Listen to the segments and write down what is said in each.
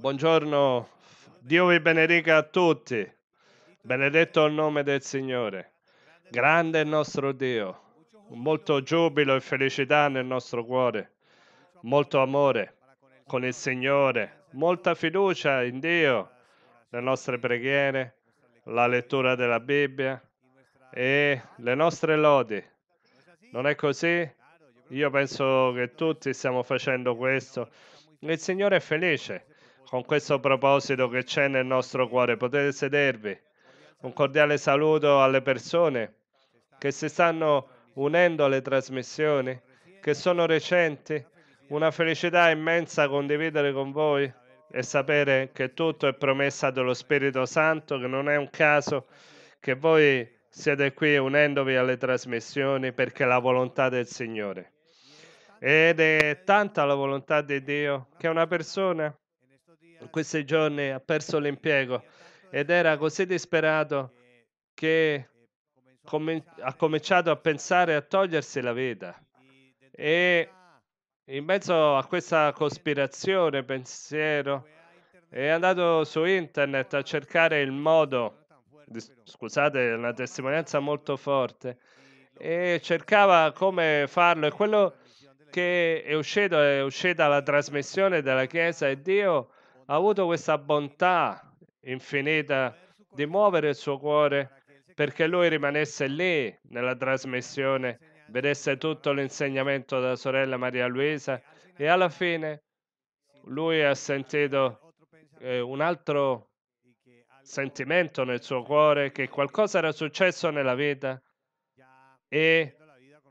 Buongiorno, Dio vi benedica a tutti. Benedetto il nome del Signore. Grande è il nostro Dio. Molto giubilo e felicità nel nostro cuore. Molto amore con il Signore. Molta fiducia in Dio. Le nostre preghiere, la lettura della Bibbia e le nostre lodi. Non è così? Io penso che tutti stiamo facendo questo. Il Signore è felice con questo proposito che c'è nel nostro cuore. Potete sedervi. Un cordiale saluto alle persone che si stanno unendo alle trasmissioni, che sono recenti. Una felicità immensa condividere con voi e sapere che tutto è promessa dello Spirito Santo, che non è un caso che voi siete qui unendovi alle trasmissioni perché è la volontà del Signore. Ed è tanta la volontà di Dio che una persona questi giorni ha perso l'impiego ed era così disperato che com- ha cominciato a pensare a togliersi la vita. E in mezzo a questa cospirazione, pensiero, è andato su internet a cercare il modo, di, scusate, è una testimonianza molto forte, e cercava come farlo. E quello che è uscito è uscita la trasmissione della Chiesa e Dio ha avuto questa bontà infinita di muovere il suo cuore perché lui rimanesse lì nella trasmissione, vedesse tutto l'insegnamento della sorella Maria Luisa e alla fine lui ha sentito eh, un altro sentimento nel suo cuore che qualcosa era successo nella vita e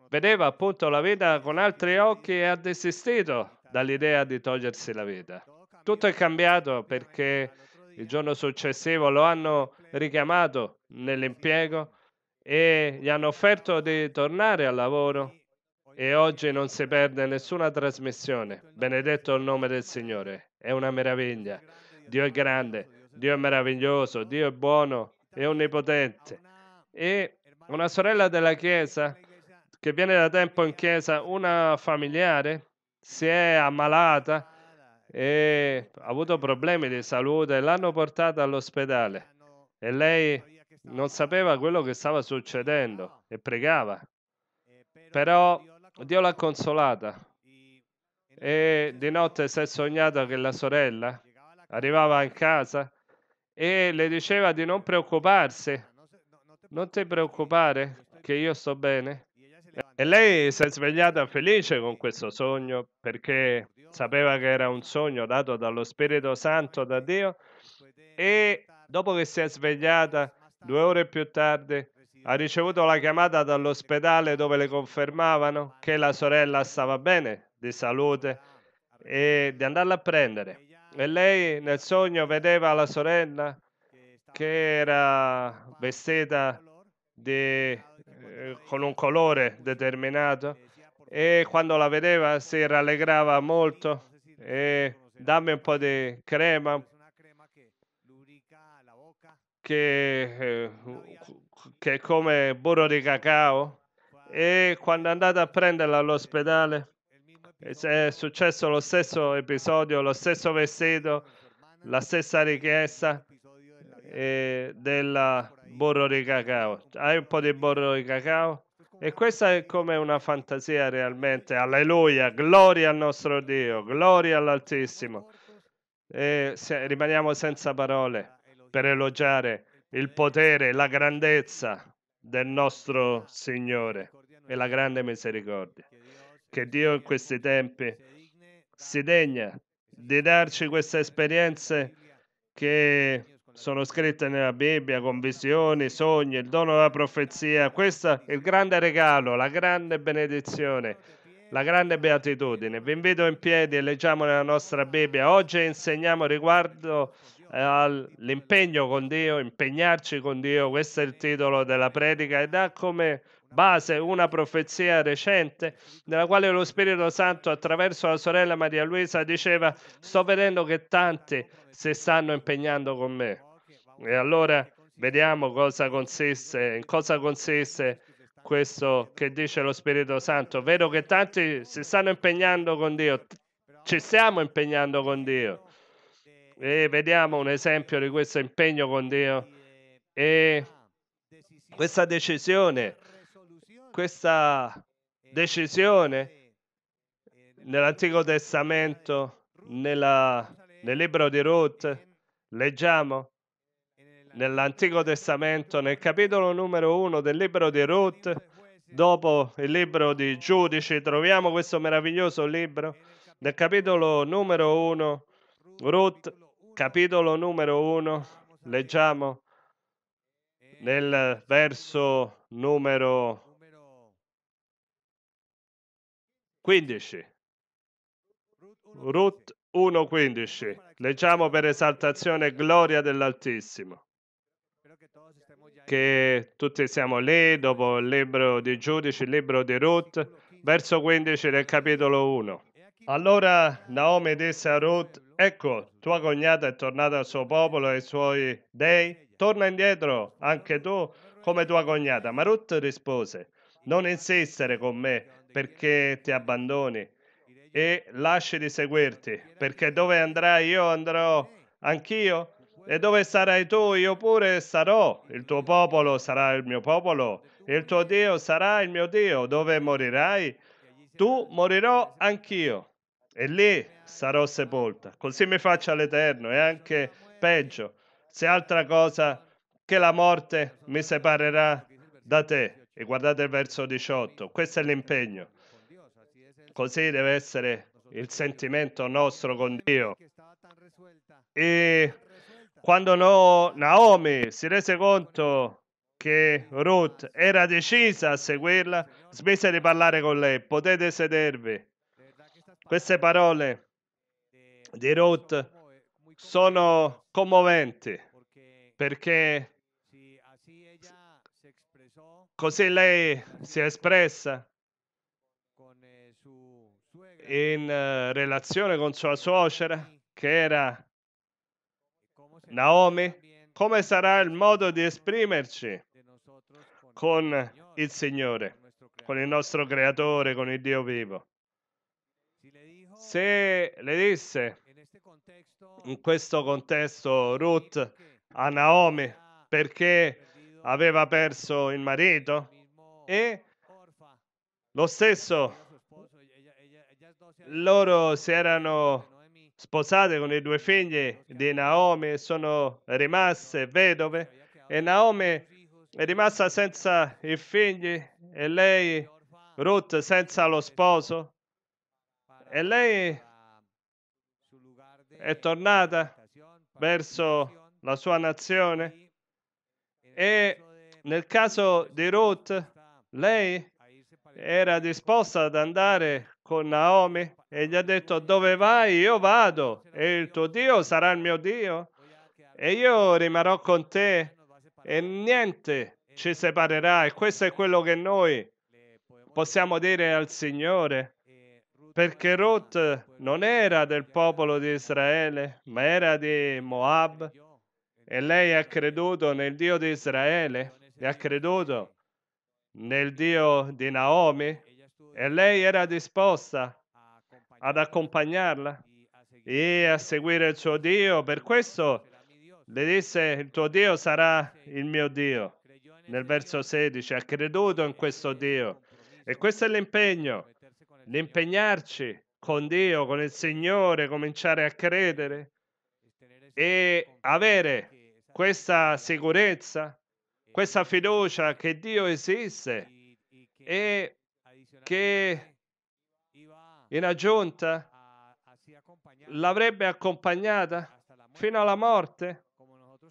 vedeva appunto la vita con altri occhi e ha desistito dall'idea di togliersi la vita. Tutto è cambiato perché il giorno successivo lo hanno richiamato nell'impiego e gli hanno offerto di tornare al lavoro e oggi non si perde nessuna trasmissione. Benedetto il nome del Signore, è una meraviglia. Dio è grande, Dio è meraviglioso, Dio è buono e onnipotente. E una sorella della Chiesa che viene da tempo in Chiesa, una familiare, si è ammalata e ha avuto problemi di salute e l'hanno portata all'ospedale e lei non sapeva quello che stava succedendo e pregava. Però Dio l'ha consolata e di notte si è sognata che la sorella arrivava in casa e le diceva di non preoccuparsi, non ti preoccupare che io sto bene. E lei si è svegliata felice con questo sogno perché sapeva che era un sogno dato dallo Spirito Santo da Dio e dopo che si è svegliata due ore più tardi ha ricevuto la chiamata dall'ospedale dove le confermavano che la sorella stava bene di salute e di andarla a prendere e lei nel sogno vedeva la sorella che era vestita di, eh, con un colore determinato e quando la vedeva si rallegrava molto e dammi un po' di crema che, eh, che è come burro di cacao e quando è andata a prenderla all'ospedale è successo lo stesso episodio, lo stesso vestito, la stessa richiesta eh, del burro di cacao. Hai un po' di burro di cacao? E questa è come una fantasia realmente. Alleluia, gloria al nostro Dio, gloria all'Altissimo. E se, rimaniamo senza parole per elogiare il potere, la grandezza del nostro Signore e la grande misericordia. Che Dio in questi tempi si degna di darci queste esperienze che sono scritte nella Bibbia con visioni, sogni, il dono della profezia. Questo è il grande regalo, la grande benedizione, la grande beatitudine. Vi invito in piedi e leggiamo nella nostra Bibbia. Oggi insegniamo riguardo eh, all'impegno con Dio, impegnarci con Dio. Questo è il titolo della predica ed ha come base una profezia recente nella quale lo Spirito Santo attraverso la sorella Maria Luisa diceva sto vedendo che tanti si stanno impegnando con me. E allora vediamo cosa consiste, in cosa consiste questo che dice lo Spirito Santo. Vedo che tanti si stanno impegnando con Dio, ci stiamo impegnando con Dio. E vediamo un esempio di questo impegno con Dio e questa decisione questa decisione nell'Antico Testamento, nella, nel libro di Ruth, leggiamo nell'Antico Testamento, nel capitolo numero 1 del libro di Ruth, dopo il libro di Giudici, troviamo questo meraviglioso libro. Nel capitolo numero 1, Ruth, capitolo numero 1, leggiamo nel verso numero 1. 15. Ruth 1.15. Leggiamo per esaltazione e gloria dell'Altissimo. Che tutti siamo lì dopo il libro di Giudici, il libro di Ruth, verso 15 del capitolo 1. Allora Naomi disse a Ruth, ecco, tua cognata è tornata al suo popolo e ai suoi dei, torna indietro anche tu come tua cognata. Ma Ruth rispose, non insistere con me perché ti abbandoni e lasci di seguirti, perché dove andrai io andrò anch'io e dove sarai tu io pure sarò, il tuo popolo sarà il mio popolo, il tuo Dio sarà il mio Dio, dove morirai tu morirò anch'io e lì sarò sepolta. Così mi faccia l'Eterno e anche peggio, se altra cosa che la morte mi separerà da te. E guardate il verso 18, questo è l'impegno. Così deve essere il sentimento nostro con Dio. E quando no, Naomi si rese conto che Ruth era decisa a seguirla, smise di parlare con lei. Potete sedervi. Queste parole di Ruth sono commoventi perché così lei si è espressa eh, in eh, relazione con sua suocera, che era Naomi, come sarà il modo di esprimerci con il Signore, con il nostro Creatore, con il Dio vivo? Se le disse in questo contesto Ruth a Naomi, perché aveva perso il marito e lo stesso loro si erano sposate con i due figli di Naomi sono rimaste vedove e Naomi è rimasta senza i figli e lei Ruth senza lo sposo e lei è tornata verso la sua nazione e nel caso di Ruth, lei era disposta ad andare con Naomi e gli ha detto dove vai io vado e il tuo Dio sarà il mio Dio e io rimarrò con te e niente ci separerà e questo è quello che noi possiamo dire al Signore perché Ruth non era del popolo di Israele ma era di Moab e lei ha creduto nel Dio di Israele e ha creduto nel Dio di Naomi. E lei era disposta ad accompagnarla e a seguire il suo Dio. Per questo le disse, il tuo Dio sarà il mio Dio. Nel verso 16, ha creduto in questo Dio. E questo è l'impegno, l'impegnarci con Dio, con il Signore, cominciare a credere e avere Certo. questa sicurezza, questa esatto. fiducia che Dio esiste e che in aggiunta l'avrebbe accompagnata fino alla morte,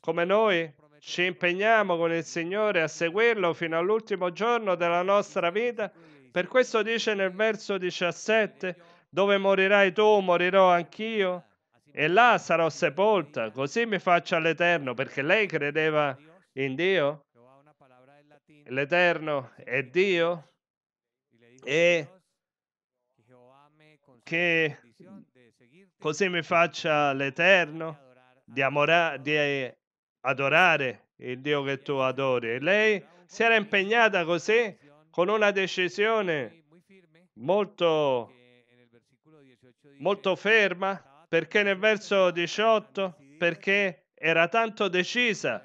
come noi ci impegniamo con il Signore a seguirlo fino all'ultimo giorno della nostra vita. Per questo dice nel verso 17, dove morirai tu, morirò anch'io e là sarò sepolta, così mi faccio l'Eterno, perché lei credeva in Dio. L'Eterno è Dio e che così mi faccia l'Eterno di, amora, di adorare il Dio che tu adori. E lei si era impegnata così con una decisione molto, molto ferma perché nel verso 18? Perché era tanto decisa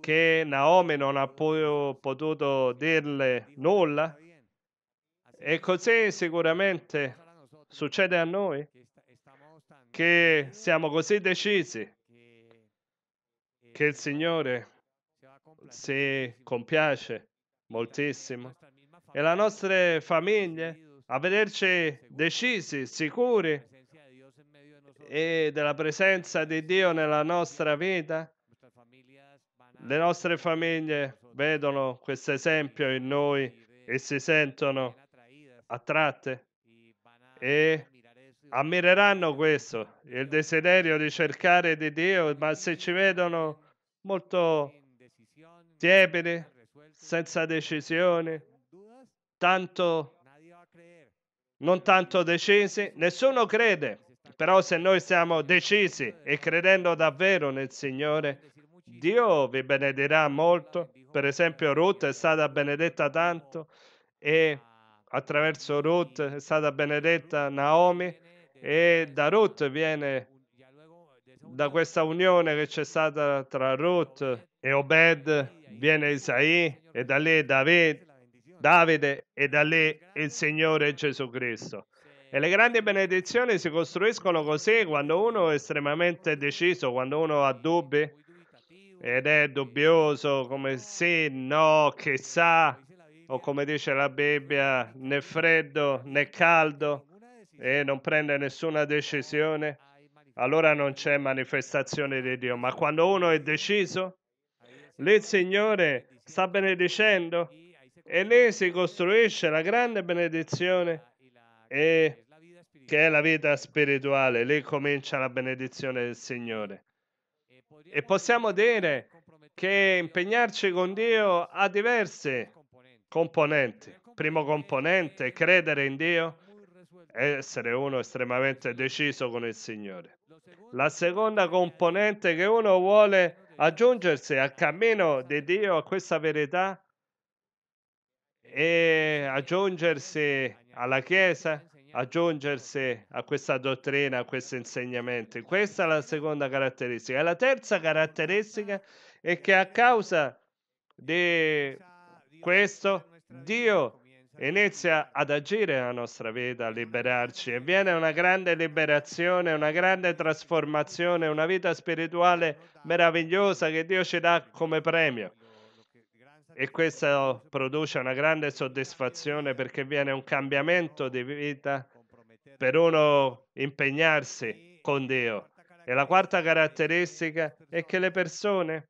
che Naomi non ha potuto dirle nulla. E così sicuramente succede a noi che siamo così decisi che il Signore si compiace moltissimo e le nostre famiglie a vederci decisi, sicuri e della presenza di Dio nella nostra vita? Le nostre famiglie vedono questo esempio in noi e si sentono attratte e ammireranno questo, il desiderio di cercare di Dio, ma se ci vedono molto tiepidi, senza decisioni, tanto, non tanto decisi, nessuno crede. Però se noi siamo decisi e credendo davvero nel Signore, Dio vi benedirà molto. Per esempio Ruth è stata benedetta tanto e attraverso Ruth è stata benedetta Naomi e da Ruth viene da questa unione che c'è stata tra Ruth e Obed viene Isaì e da lì David, Davide e da lì il Signore Gesù Cristo. E le grandi benedizioni si costruiscono così quando uno è estremamente deciso, quando uno ha dubbi ed è dubbioso come sì, no, chissà, o come dice la Bibbia, né freddo né caldo e non prende nessuna decisione, allora non c'è manifestazione di Dio. Ma quando uno è deciso, lì il Signore sta benedicendo e lì si costruisce la grande benedizione e che è la vita spirituale, lì comincia la benedizione del Signore. E possiamo dire che impegnarci con Dio ha diverse componenti. Primo componente, credere in Dio, essere uno estremamente deciso con il Signore. La seconda componente che uno vuole aggiungersi al cammino di Dio, a questa verità, e aggiungersi alla Chiesa, aggiungersi a questa dottrina, a questi insegnamenti. Questa è la seconda caratteristica. la terza caratteristica è che a causa di questo Dio inizia ad agire nella nostra vita, a liberarci e viene una grande liberazione, una grande trasformazione, una vita spirituale meravigliosa che Dio ci dà come premio e questo produce una grande soddisfazione perché viene un cambiamento di vita per uno impegnarsi con Dio. E la quarta caratteristica è che le persone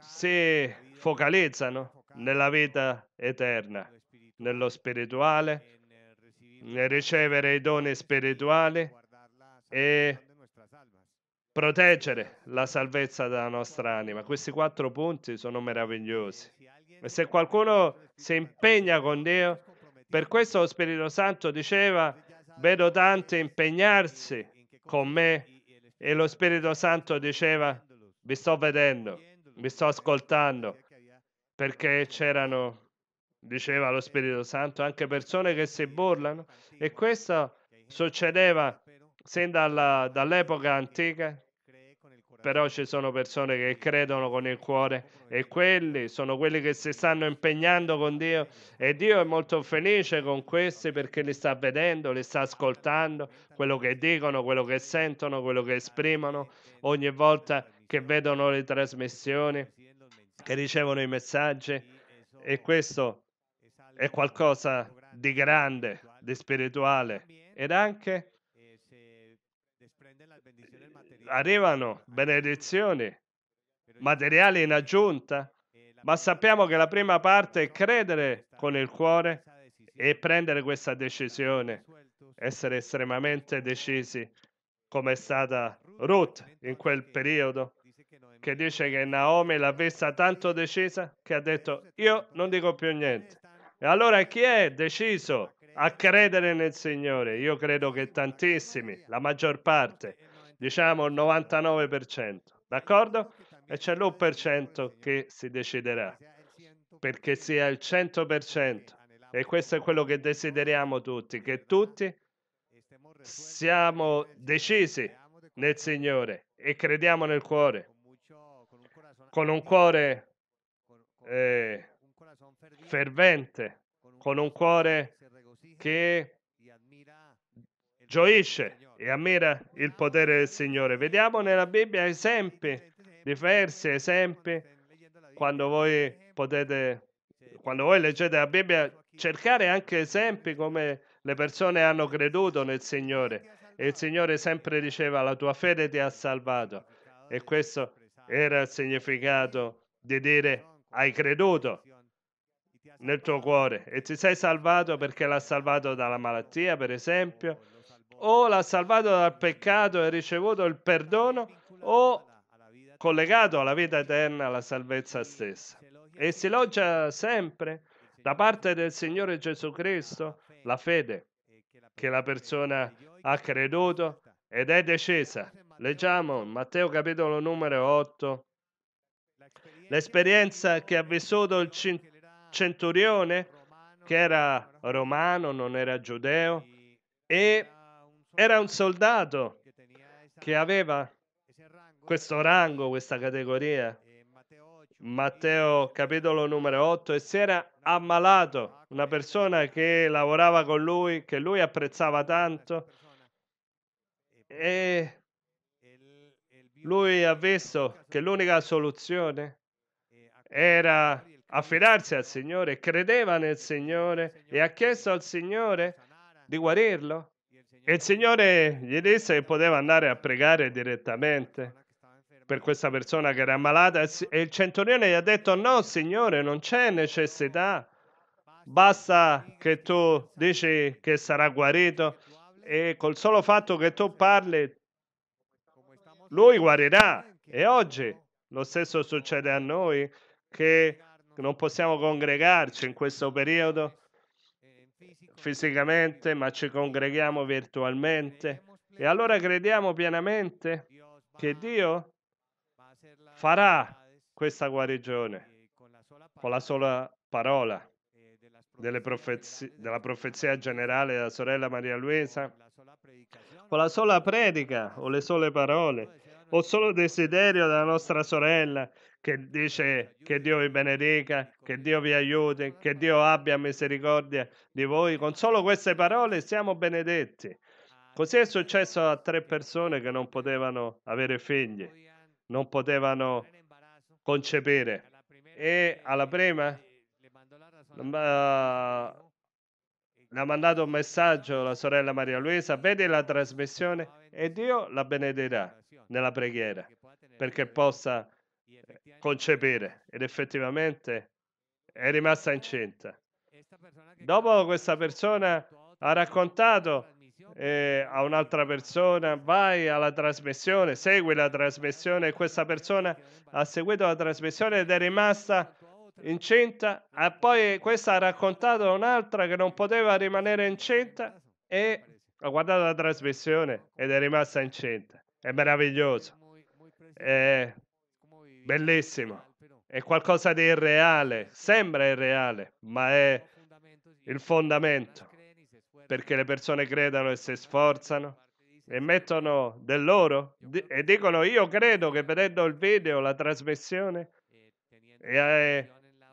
si focalizzano nella vita eterna, nello spirituale, nel ricevere i doni spirituali e proteggere la salvezza della nostra anima. Questi quattro punti sono meravigliosi. E se qualcuno si impegna con Dio, per questo lo Spirito Santo diceva, vedo tanti impegnarsi con me e lo Spirito Santo diceva, vi sto vedendo, vi sto ascoltando, perché c'erano, diceva lo Spirito Santo, anche persone che si burlano e questo succedeva sin dalla, dall'epoca antica però ci sono persone che credono con il cuore e quelli sono quelli che si stanno impegnando con Dio e Dio è molto felice con questi perché li sta vedendo, li sta ascoltando, quello che dicono, quello che sentono, quello che esprimono ogni volta che vedono le trasmissioni, che ricevono i messaggi e questo è qualcosa di grande, di spirituale ed anche arrivano benedizioni, materiali in aggiunta, ma sappiamo che la prima parte è credere con il cuore e prendere questa decisione, essere estremamente decisi, come è stata Ruth in quel periodo, che dice che Naomi l'ha vista tanto decisa che ha detto io non dico più niente. E allora chi è deciso a credere nel Signore? Io credo che tantissimi, la maggior parte, diciamo il 99%, d'accordo? E c'è l'1% che si deciderà, perché sia il 100%. E questo è quello che desideriamo tutti, che tutti siamo decisi nel Signore e crediamo nel cuore, con un cuore eh, fervente, con un cuore che gioisce e ammira il potere del Signore. Vediamo nella Bibbia esempi, diversi esempi, quando voi potete, quando voi leggete la Bibbia, cercare anche esempi come le persone hanno creduto nel Signore. E il Signore sempre diceva, la tua fede ti ha salvato. E questo era il significato di dire, hai creduto nel tuo cuore e ti sei salvato perché l'ha salvato dalla malattia, per esempio, o l'ha salvato dal peccato e ricevuto il perdono o collegato alla vita eterna, alla salvezza stessa. E si elogia sempre da parte del Signore Gesù Cristo la fede che la persona ha creduto ed è discesa. Leggiamo Matteo capitolo numero 8. L'esperienza che ha vissuto il centurione, che era romano, non era giudeo, e era un soldato che aveva questo rango, questa categoria. Matteo capitolo numero 8 e si era ammalato una persona che lavorava con lui, che lui apprezzava tanto e lui ha visto che l'unica soluzione era affidarsi al Signore, credeva nel Signore e ha chiesto al Signore di guarirlo e il Signore gli disse che poteva andare a pregare direttamente per questa persona che era ammalata e il centurione gli ha detto no Signore non c'è necessità basta che tu dici che sarà guarito e col solo fatto che tu parli lui guarirà e oggi lo stesso succede a noi che non possiamo congregarci in questo periodo fisicamente, ma ci congreghiamo virtualmente. E allora crediamo pienamente che Dio farà questa guarigione con la sola parola profezi- della profezia generale della sorella Maria Luisa, con la sola predica o le sole parole ho solo desiderio della nostra sorella che dice che Dio vi benedica, che Dio vi aiuti, che Dio abbia misericordia di voi, con solo queste parole siamo benedetti. Così è successo a tre persone che non potevano avere figli, non potevano concepire. E alla prima ma, le ha mandato un messaggio la sorella Maria Luisa, vedi la trasmissione e Dio la benedirà nella preghiera perché possa concepire ed effettivamente è rimasta incinta. Dopo questa persona ha raccontato eh, a un'altra persona, vai alla trasmissione, segui la trasmissione e questa persona ha seguito la trasmissione ed è rimasta incinta e poi questa ha raccontato a un'altra che non poteva rimanere incinta e ha guardato la trasmissione ed è rimasta incinta è meraviglioso, è bellissimo, è qualcosa di irreale, sembra irreale, ma è il fondamento, perché le persone credano e si sforzano e mettono del loro e dicono io credo che vedendo il video, la trasmissione e eh,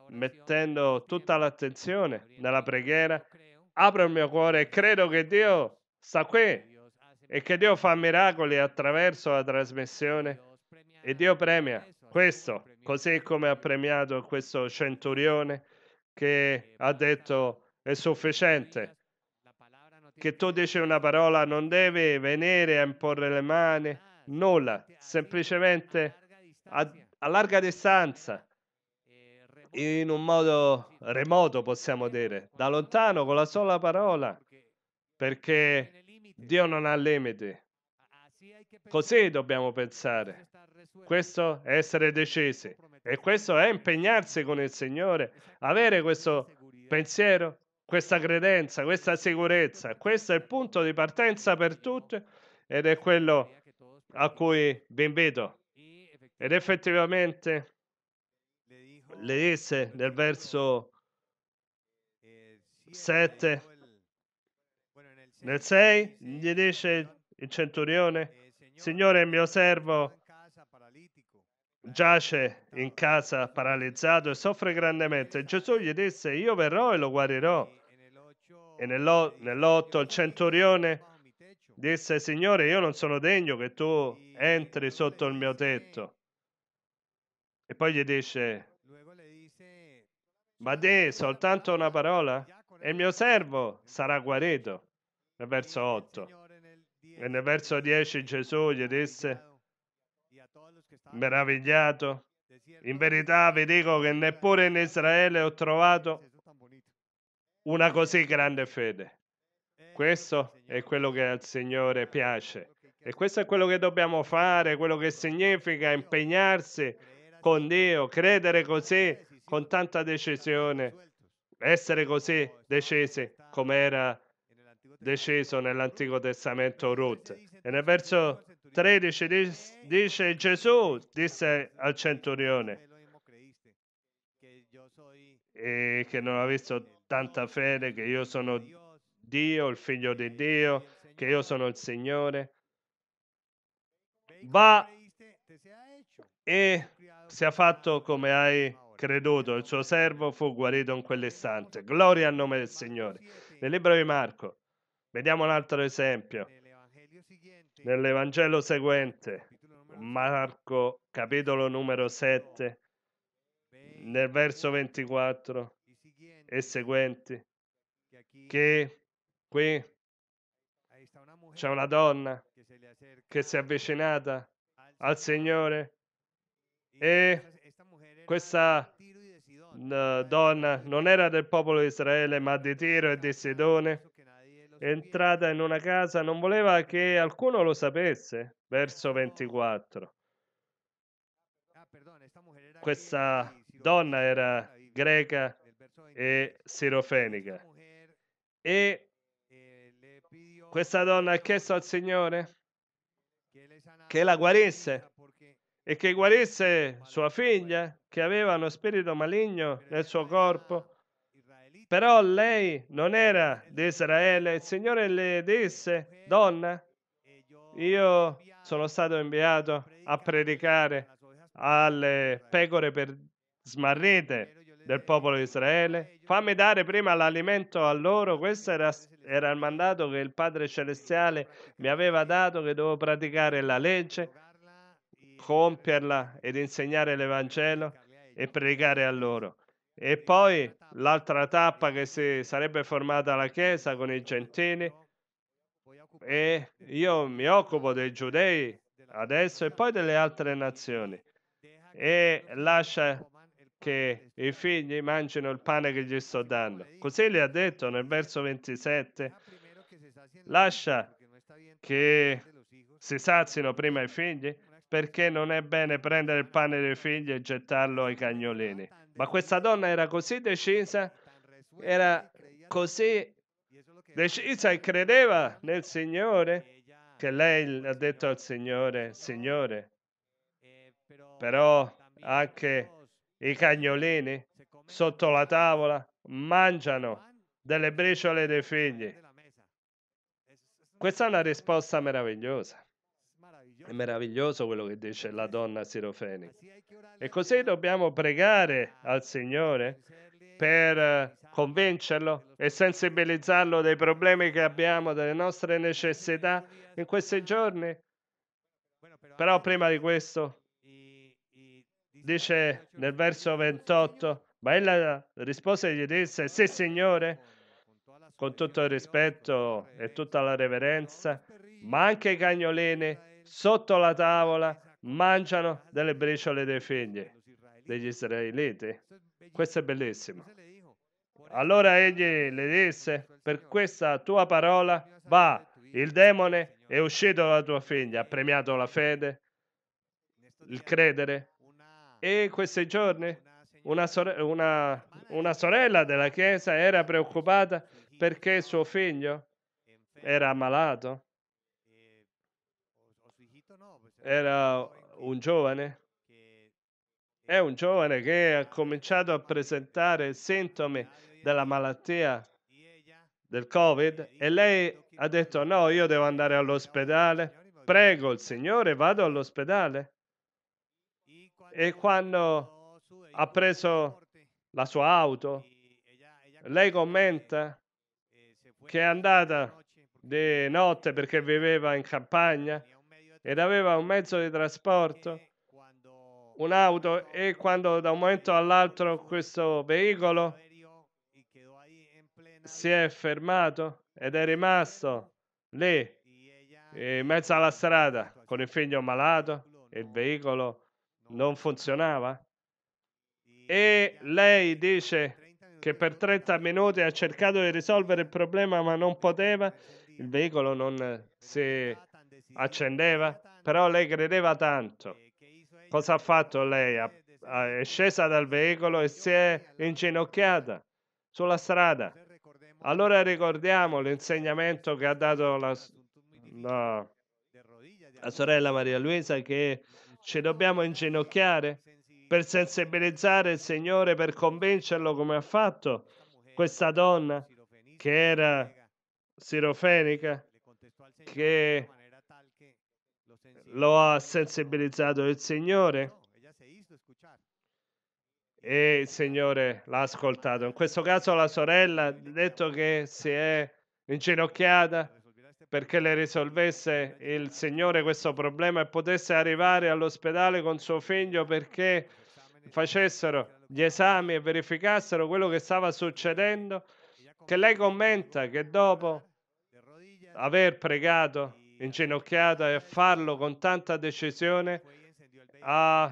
mettendo tutta l'attenzione nella preghiera, apro il mio cuore e credo che Dio sta qui e che Dio fa miracoli attraverso la trasmissione e Dio premia questo, così come ha premiato questo centurione che ha detto è sufficiente. Che tu dici una parola non devi venire a imporre le mani, nulla, semplicemente a, a larga distanza, in un modo remoto possiamo dire, da lontano con la sola parola, perché Dio non ha limiti. Così dobbiamo pensare. Questo è essere decisi e questo è impegnarsi con il Signore, avere questo pensiero, questa credenza, questa sicurezza. Questo è il punto di partenza per tutti ed è quello a cui vi invito. Ed effettivamente le disse nel verso 7 eh, nel 6 gli dice il centurione, Signore, il mio servo giace in casa paralizzato e soffre grandemente. Gesù gli disse, io verrò e lo guarirò. E nell'8 il centurione disse, Signore, io non sono degno che tu entri sotto il mio tetto. E poi gli dice, ma di soltanto una parola e il mio servo sarà guarito. Nel verso 8. E nel verso 10 Gesù gli disse, meravigliato, in verità vi dico che neppure in Israele ho trovato una così grande fede. Questo è quello che al Signore piace. E questo è quello che dobbiamo fare, quello che significa impegnarsi con Dio, credere così, con tanta decisione, essere così decisi come era deciso nell'Antico Testamento Ruth. E nel verso 13 dice Gesù, disse al centurione, e che non ha visto tanta fede, che io sono Dio, il figlio di Dio, che io sono il Signore. Va e sia fatto come hai creduto. Il suo servo fu guarito in quell'istante. Gloria al nome del Signore. Nel libro di Marco, Vediamo un altro esempio. Nell'Evangelo seguente, Marco capitolo numero 7, nel verso 24 e seguenti, che qui c'è una donna che si è avvicinata al Signore e questa donna non era del popolo di Israele ma di Tiro e di Sidone entrata in una casa, non voleva che alcuno lo sapesse. Verso 24. Ah, questa donna era greca e sirofenica. E eh, questa donna ha chiesto al Signore che la guarisse e che guarisse sua figlia che aveva uno spirito maligno nel suo corpo però lei non era di Israele. Il Signore le disse, donna, io sono stato inviato a predicare alle pecore per smarrite del popolo di Israele. Fammi dare prima l'alimento a loro. Questo era, era il mandato che il Padre Celestiale mi aveva dato, che dovevo praticare la legge, compierla ed insegnare l'Evangelo e predicare a loro. E poi l'altra tappa che si sarebbe formata la Chiesa con i gentili. E io mi occupo dei giudei adesso e poi delle altre nazioni. E lascia che i figli mangino il pane che gli sto dando. Così gli ha detto nel verso 27. Lascia che si sazino prima i figli perché non è bene prendere il pane dei figli e gettarlo ai cagnolini. Ma questa donna era così decisa, era così decisa e credeva nel Signore che lei ha detto al Signore, Signore, però anche i cagnolini sotto la tavola mangiano delle briciole dei figli. Questa è una risposta meravigliosa meraviglioso quello che dice la donna Sirofeni. E così dobbiamo pregare al Signore per convincerlo e sensibilizzarlo dei problemi che abbiamo, delle nostre necessità in questi giorni. Però prima di questo dice nel verso 28, ma ella rispose e gli disse, sì Signore, con tutto il rispetto e tutta la reverenza, ma anche i cagnolini sotto la tavola mangiano delle briciole dei figli degli israeliti. Questo è bellissimo. Allora egli le disse, per questa tua parola va, il demone è uscito dalla tua figlia, ha premiato la fede, il credere. E questi giorni una, sore- una, una sorella della chiesa era preoccupata perché suo figlio era ammalato era un giovane, è un giovane che ha cominciato a presentare sintomi della malattia del Covid e lei ha detto no, io devo andare all'ospedale, prego il Signore, vado all'ospedale. E quando ha preso la sua auto, lei commenta che è andata di notte perché viveva in campagna ed aveva un mezzo di trasporto, un'auto, e quando da un momento all'altro questo veicolo si è fermato ed è rimasto lì, in mezzo alla strada, con il figlio malato e il veicolo non funzionava. E lei dice che per 30 minuti ha cercato di risolvere il problema, ma non poteva. Il veicolo non si accendeva, però lei credeva tanto. Cosa ha fatto lei? È scesa dal veicolo e si è inginocchiata sulla strada. Allora ricordiamo l'insegnamento che ha dato la, la, la sorella Maria Luisa che ci dobbiamo inginocchiare per sensibilizzare il Signore, per convincerlo come ha fatto questa donna che era sirofenica, che lo ha sensibilizzato il Signore e il Signore l'ha ascoltato. In questo caso la sorella ha detto che si è inginocchiata perché le risolvesse il Signore questo problema e potesse arrivare all'ospedale con suo figlio perché facessero gli esami e verificassero quello che stava succedendo, che lei commenta che dopo aver pregato inginocchiata e farlo con tanta decisione, ha,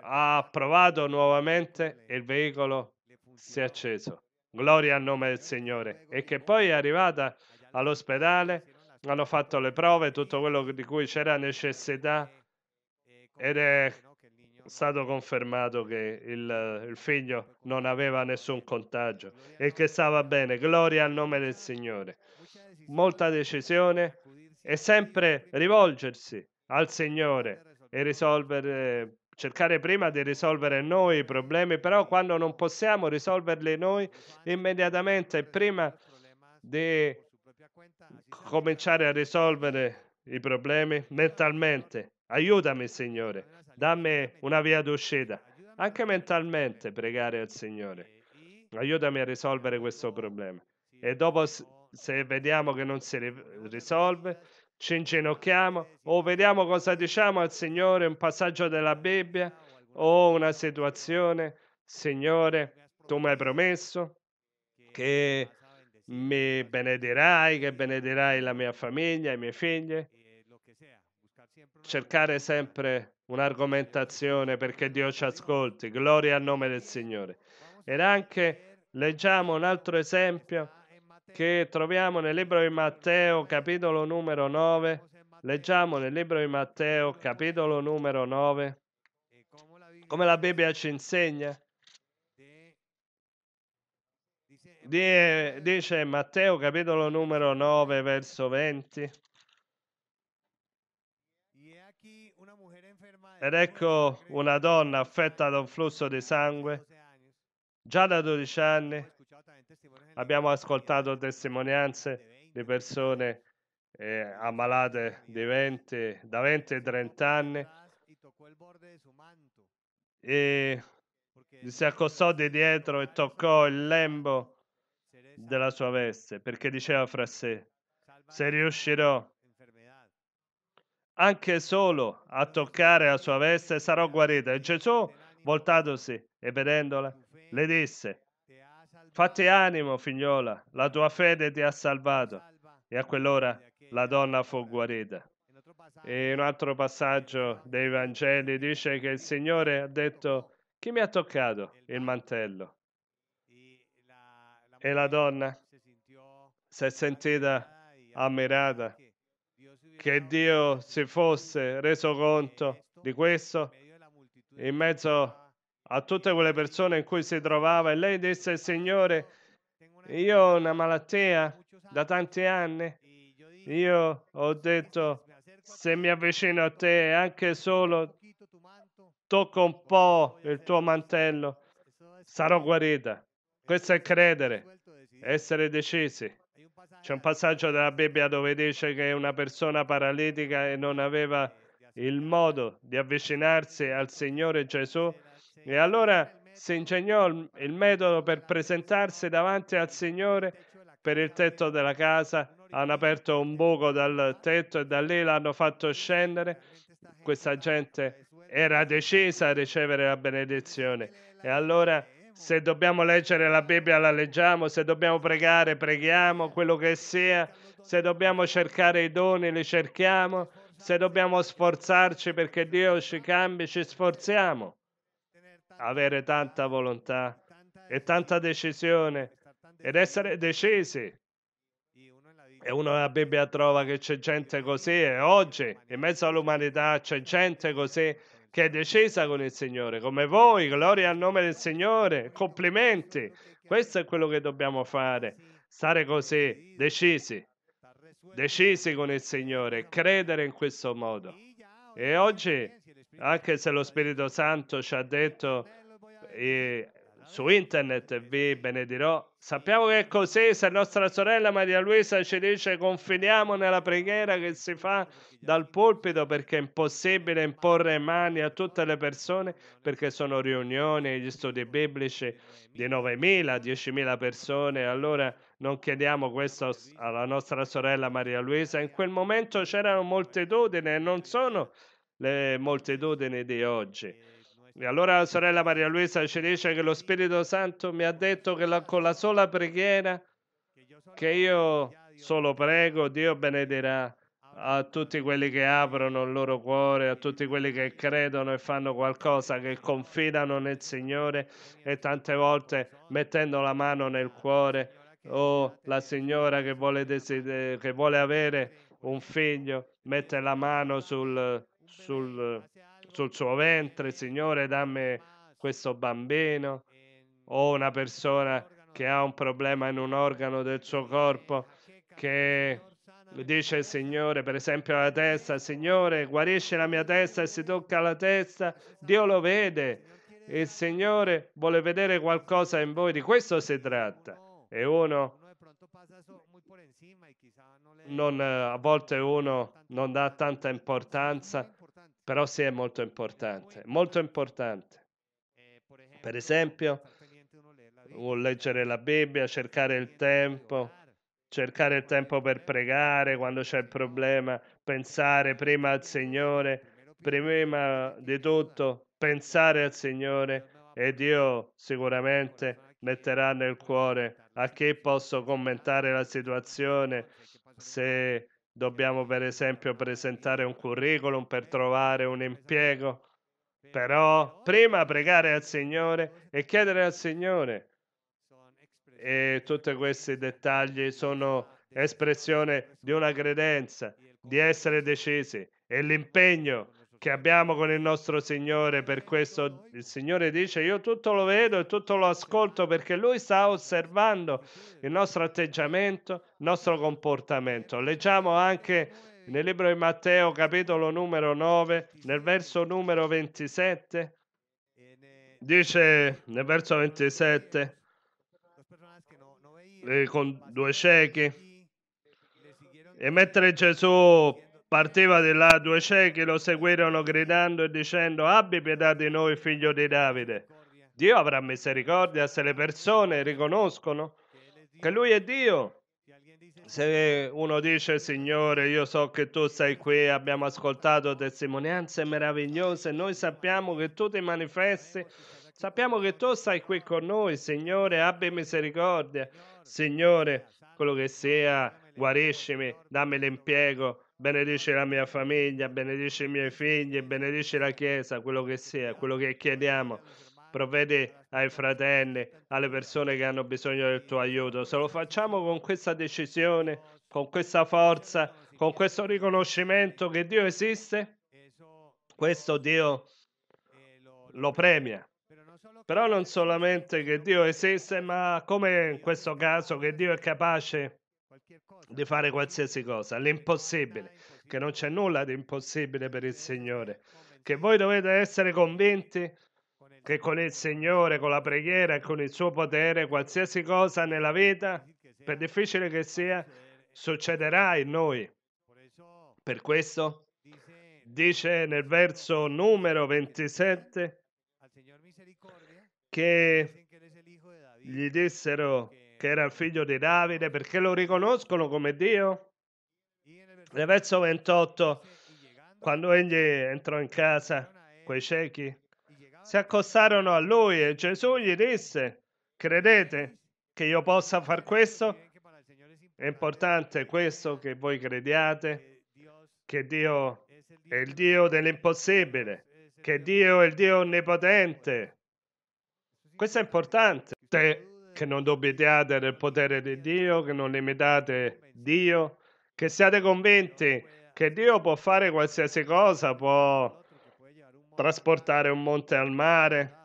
ha provato nuovamente e il veicolo si è acceso. Gloria al nome del Signore. E che poi è arrivata all'ospedale, hanno fatto le prove, tutto quello di cui c'era necessità ed è stato confermato che il, il, figlio non aveva nessun contagio e che stava bene. Gloria al nome del Signore molta decisione e sempre rivolgersi al Signore e risolvere, cercare prima di risolvere noi i problemi, però quando non possiamo risolverli noi immediatamente, prima di cominciare a risolvere i problemi mentalmente, aiutami Signore, dammi una via d'uscita, anche mentalmente pregare al Signore, aiutami a risolvere questo problema. E dopo se vediamo che non si risolve, ci inginocchiamo o vediamo cosa diciamo al Signore, un passaggio della Bibbia o una situazione. Signore, tu mi hai promesso che mi benedirai, che benedirai la mia famiglia, i miei figli. Cercare sempre un'argomentazione perché Dio ci ascolti. Gloria al nome del Signore. Ed anche leggiamo un altro esempio che troviamo nel libro di Matteo, capitolo numero 9. Leggiamo nel libro di Matteo, capitolo numero 9, come la Bibbia ci insegna. dice Matteo capitolo numero 9 verso 20 ed ecco una donna affetta da un flusso di sangue già da 12 anni Abbiamo ascoltato testimonianze di persone eh, ammalate 20, da 20 e 30 anni e si accostò di dietro e toccò il lembo della sua veste perché diceva fra sé se riuscirò anche solo a toccare la sua veste sarò guarita e Gesù voltatosi e vedendola le disse Fatti animo, figliola, la tua fede ti ha salvato. E a quell'ora la donna fu guarita. E un altro passaggio dei Vangeli dice che il Signore ha detto, chi mi ha toccato il mantello? E la donna si è sentita ammirata che Dio si fosse reso conto di questo in mezzo a tutte quelle persone in cui si trovava e lei disse, Signore, io ho una malattia da tanti anni. Io ho detto, se mi avvicino a te anche solo tocco un po' il tuo mantello, sarò guarita. Questo è credere, essere decisi. C'è un passaggio della Bibbia dove dice che una persona paralitica e non aveva il modo di avvicinarsi al Signore Gesù e allora si ingegnò il metodo per presentarsi davanti al Signore per il tetto della casa. Hanno aperto un buco dal tetto e da lì l'hanno fatto scendere. Questa gente era decisa a ricevere la benedizione. E allora se dobbiamo leggere la Bibbia la leggiamo, se dobbiamo pregare preghiamo, quello che sia, se dobbiamo cercare i doni li cerchiamo, se dobbiamo sforzarci perché Dio ci cambi ci sforziamo avere tanta volontà e tanta decisione ed essere decisi. E uno nella Bibbia trova che c'è gente così e oggi in mezzo all'umanità c'è gente così che è decisa con il Signore, come voi, gloria al nome del Signore, complimenti. Questo è quello che dobbiamo fare, stare così, decisi, decisi con il Signore, credere in questo modo. E oggi anche se lo Spirito Santo ci ha detto eh, su internet vi benedirò, sappiamo che è così. Se nostra sorella Maria Luisa ci dice confidiamo nella preghiera che si fa dal pulpito perché è impossibile imporre mani a tutte le persone perché sono riunioni, gli studi biblici di 9.000, 10.000 persone. Allora non chiediamo questo alla nostra sorella Maria Luisa. In quel momento c'erano moltitudini e non sono le moltitudini di oggi. Eh, e allora, sorella Maria Luisa ci dice che lo Spirito Santo mi ha detto che la, con la sola preghiera che io solo prego, Dio benedirà a tutti quelli che aprono il loro cuore, a tutti quelli che credono e fanno qualcosa, che confidano nel Signore e tante volte mettendo la mano nel cuore o oh, la signora che vuole, che vuole avere un figlio mette la mano sul, sul, sul suo ventre, Signore, dammi questo bambino, o una persona che ha un problema in un organo del suo corpo, che dice Signore, per esempio alla testa, Signore, guarisci la mia testa e si tocca la testa, Dio lo vede. Il Signore vuole vedere qualcosa in voi, di questo si tratta. E uno non, a volte uno non dà tanta importanza però sì, è molto importante, molto importante. Per esempio, leggere la Bibbia, cercare il tempo, cercare il tempo per pregare quando c'è il problema, pensare prima al Signore, prima di tutto pensare al Signore e Dio sicuramente metterà nel cuore a chi posso commentare la situazione se Dobbiamo per esempio presentare un curriculum per trovare un impiego. Però prima pregare al Signore e chiedere al Signore. E tutti questi dettagli sono espressione di una credenza, di essere decisi e l'impegno che abbiamo con il nostro Signore. Per questo il Signore dice, io tutto lo vedo e tutto lo ascolto perché Lui sta osservando il nostro atteggiamento, il nostro comportamento. Leggiamo anche nel libro di Matteo capitolo numero 9, nel verso numero 27. Dice nel verso 27, con due ciechi, e mentre Gesù Partiva di là due ciechi lo seguirono gridando e dicendo abbi pietà di noi figlio di Davide. Dio avrà misericordia se le persone riconoscono che lui è Dio. Se uno dice Signore, io so che tu sei qui, abbiamo ascoltato testimonianze meravigliose, noi sappiamo che tu ti manifesti, sappiamo che tu sei qui con noi, Signore, abbi misericordia, Signore, quello che sia, guariscimi, dammi l'impiego, benedice la mia famiglia, benedice i miei figli, benedice la Chiesa, quello che sia, quello che chiediamo. Provvedi ai fratelli, alle persone che hanno bisogno del tuo aiuto. Se lo facciamo con questa decisione, con questa forza, con questo riconoscimento che Dio esiste, questo Dio lo premia. Però non solamente che Dio esiste, ma come in questo caso che Dio è capace di fare qualsiasi cosa, l'impossibile, che non c'è nulla di impossibile per il Signore, che voi dovete essere convinti che con il Signore, con la preghiera e con il suo potere, qualsiasi cosa nella vita, per difficile che sia, succederà in noi. Per questo dice nel verso numero 27 che gli dissero che era il figlio di Davide, perché lo riconoscono come Dio. Nel verso 28, quando egli entrò in casa, quei ciechi si accostarono a lui e Gesù gli disse, credete che io possa far questo? È importante questo che voi crediate, che Dio è il Dio dell'impossibile, che Dio è il Dio onnipotente. Questo è importante che non dubitiate del potere di Dio, che non limitate Dio, che siate convinti che Dio può fare qualsiasi cosa, può trasportare un monte al mare,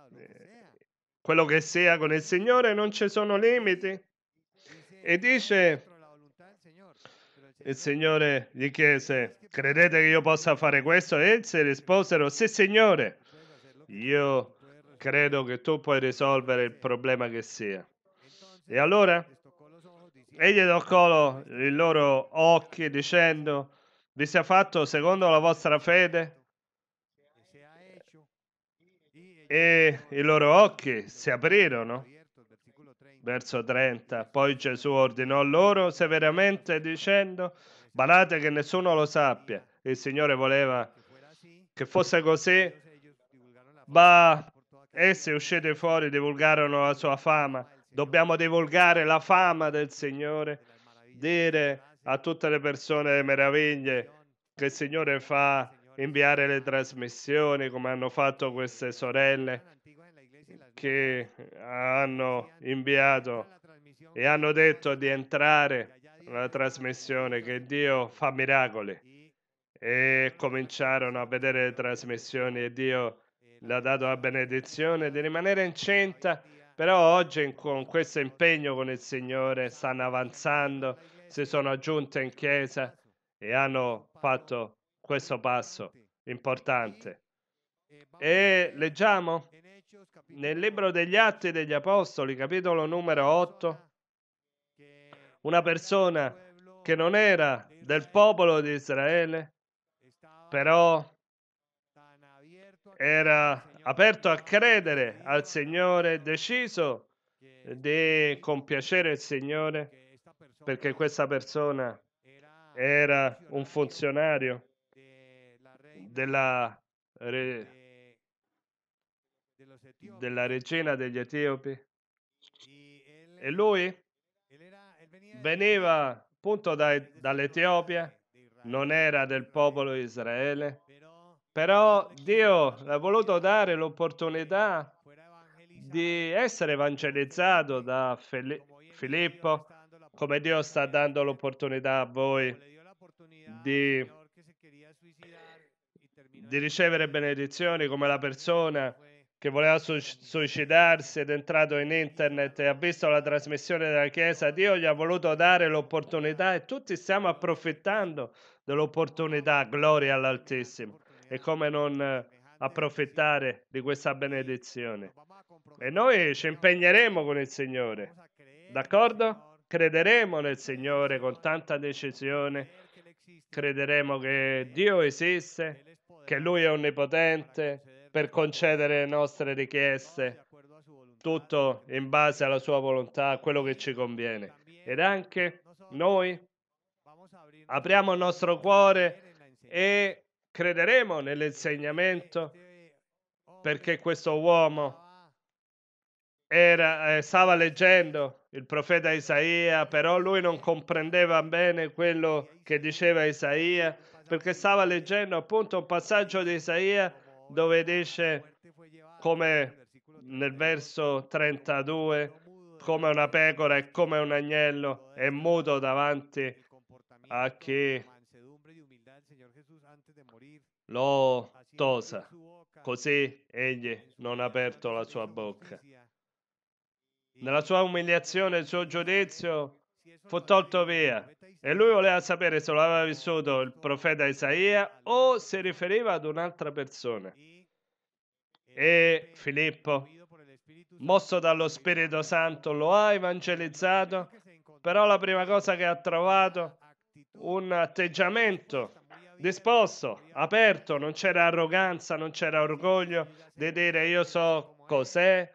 quello che sia con il Signore, non ci sono limiti. E dice, il Signore gli chiese, credete che io possa fare questo? E essi risposero, sì Signore, io credo che tu puoi risolvere il problema che sia. E allora egli toccò i loro occhi dicendo, vi sia fatto secondo la vostra fede e i loro occhi si aprirono. Verso 30. Poi Gesù ordinò loro severamente dicendo, badate che nessuno lo sappia. Il Signore voleva che fosse così, ma essi usciti fuori divulgarono la sua fama Dobbiamo divulgare la fama del Signore, dire a tutte le persone le meraviglie che il Signore fa, inviare le trasmissioni come hanno fatto queste sorelle che hanno inviato e hanno detto di entrare nella trasmissione che Dio fa miracoli e cominciarono a vedere le trasmissioni e Dio le ha dato la benedizione di rimanere incinta però oggi con questo impegno con il Signore stanno avanzando, si sono giunte in chiesa e hanno fatto questo passo importante. E leggiamo nel libro degli Atti degli Apostoli, capitolo numero 8, una persona che non era del popolo di Israele, però era aperto a credere al Signore, deciso di compiacere il Signore, perché questa persona era un funzionario della, re, della regina degli Etiopi. E lui veniva appunto dall'Etiopia, non era del popolo di Israele però Dio ha voluto dare l'opportunità di essere evangelizzato da Fel- Filippo, come Dio sta dando l'opportunità a voi di, di ricevere benedizioni, come la persona che voleva su- suicidarsi ed è entrato in internet e ha visto la trasmissione della Chiesa, Dio gli ha voluto dare l'opportunità e tutti stiamo approfittando dell'opportunità, gloria all'Altissimo e come non eh, approfittare di questa benedizione. E noi ci impegneremo con il Signore, d'accordo? Crederemo nel Signore con tanta decisione, crederemo che Dio esiste, che Lui è onnipotente per concedere le nostre richieste, tutto in base alla Sua volontà, a quello che ci conviene. Ed anche noi apriamo il nostro cuore e Crederemo nell'insegnamento perché questo uomo era, eh, stava leggendo il profeta Isaia, però lui non comprendeva bene quello che diceva Isaia, perché stava leggendo appunto un passaggio di Isaia dove dice come nel verso 32, come una pecora e come un agnello è muto davanti a chi lo tosa, così egli non ha aperto la sua bocca. Nella sua umiliazione, il suo giudizio fu tolto via e lui voleva sapere se lo aveva vissuto il profeta Isaia o si riferiva ad un'altra persona. E Filippo, mosso dallo Spirito Santo, lo ha evangelizzato, però la prima cosa che ha trovato un atteggiamento disposto, aperto, non c'era arroganza, non c'era orgoglio di dire io so cos'è,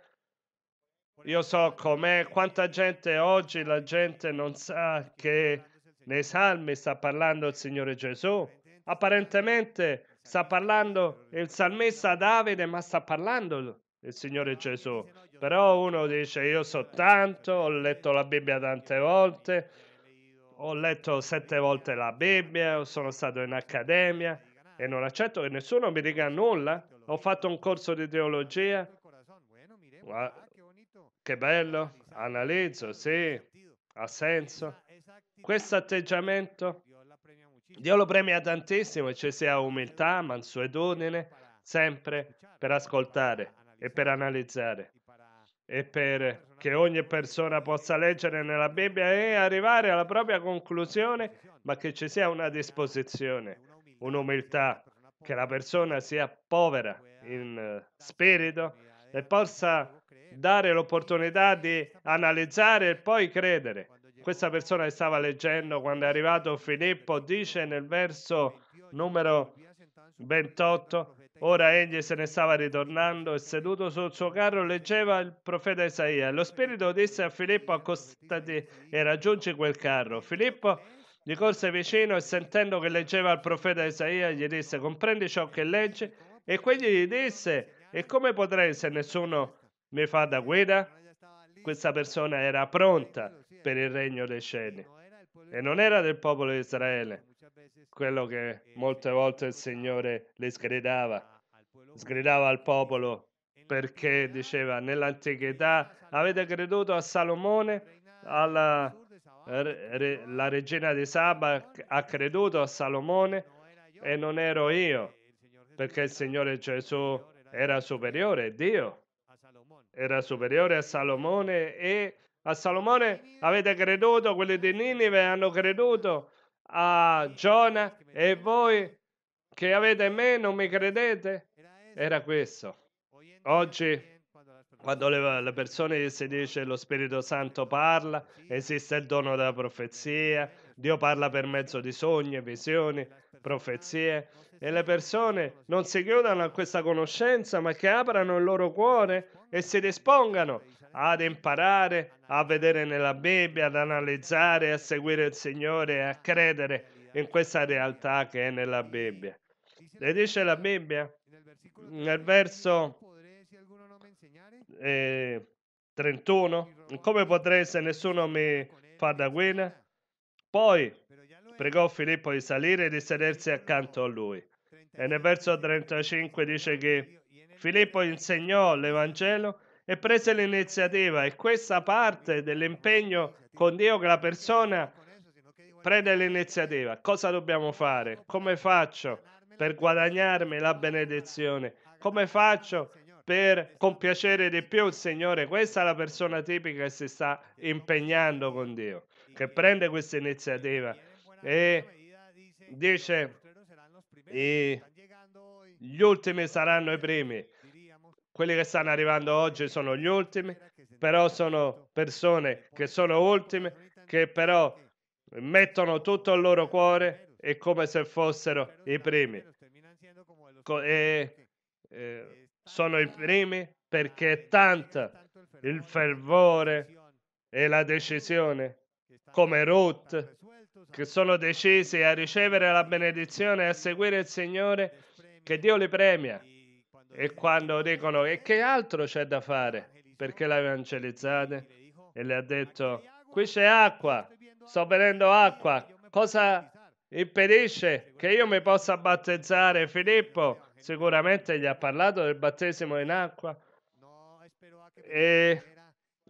io so com'è. Quanta gente oggi, la gente non sa che nei salmi sta parlando il Signore Gesù. Apparentemente sta parlando il salmista Davide, ma sta parlando il Signore Gesù. Però uno dice io so tanto, ho letto la Bibbia tante volte, ho letto sette volte la Bibbia, sono stato in accademia e non accetto che nessuno mi dica nulla. Ho fatto un corso di teologia. Che bello, analizzo, sì, ha senso. Questo atteggiamento, Dio lo premia tantissimo, ci sia umiltà, mansuetudine, sempre per ascoltare e per analizzare e per che ogni persona possa leggere nella Bibbia e arrivare alla propria conclusione, ma che ci sia una disposizione, un'umiltà, che la persona sia povera in eh, spirito e possa dare l'opportunità di analizzare e poi credere. Questa persona che stava leggendo quando è arrivato Filippo dice nel verso numero 28 Ora egli se ne stava ritornando e seduto sul suo carro leggeva il profeta Isaia. Lo spirito disse a Filippo accostati e raggiungi quel carro. Filippo gli corse vicino e sentendo che leggeva il profeta Isaia gli disse comprendi ciò che leggi? E quegli gli disse e come potrei se nessuno mi fa da guida? Questa persona era pronta per il regno dei cieli e non era del popolo di Israele, quello che molte volte il Signore le sgridava sgridava al popolo perché diceva nell'antichità avete creduto a Salomone, alla re, la regina di Saba ha creduto a Salomone e non ero io, perché il Signore Gesù era superiore, Dio era superiore a Salomone e a Salomone avete creduto, quelli di Ninive hanno creduto a Giona e voi che avete me non mi credete? era esatto. questo. Oggi, eh, quando le, le persone si dice lo Spirito Santo parla, esiste il dono della profezia, Dio parla per mezzo di sogni, visioni, profezie e le persone non si chiudano a questa conoscenza, ma che aprano il loro cuore e si dispongano ad imparare, a vedere nella Bibbia, ad analizzare, a seguire il Signore e a credere in questa realtà che è nella Bibbia. Le dice la Bibbia nel verso eh, 31, come potrei se nessuno mi fa da guida? Poi pregò Filippo di salire e di sedersi accanto a lui. E nel verso 35 dice che Filippo insegnò l'Evangelo e prese l'iniziativa e questa parte dell'impegno con Dio che la persona prende l'iniziativa. Cosa dobbiamo fare? Come faccio per guadagnarmi la benedizione? Come faccio per compiacere di più il Signore? Questa è la persona tipica che si sta impegnando con Dio, che prende questa iniziativa e dice e gli ultimi saranno i primi. Quelli che stanno arrivando oggi sono gli ultimi, però sono persone che sono ultime, che però mettono tutto il loro cuore è come se fossero i primi. Eh, eh, e, eh, sono i primi perché eh, tanto il fervore e la decisione, come Ruth, che sono decisi a ricevere la benedizione e a seguire il Signore, che Dio li premia. E quando dicono e che altro c'è da fare? Perché l'ha evangelizzata e le ha detto qui c'è acqua, sto bevendo acqua, cosa impedisce che io mi possa battezzare. Filippo sicuramente gli ha parlato del battesimo in acqua e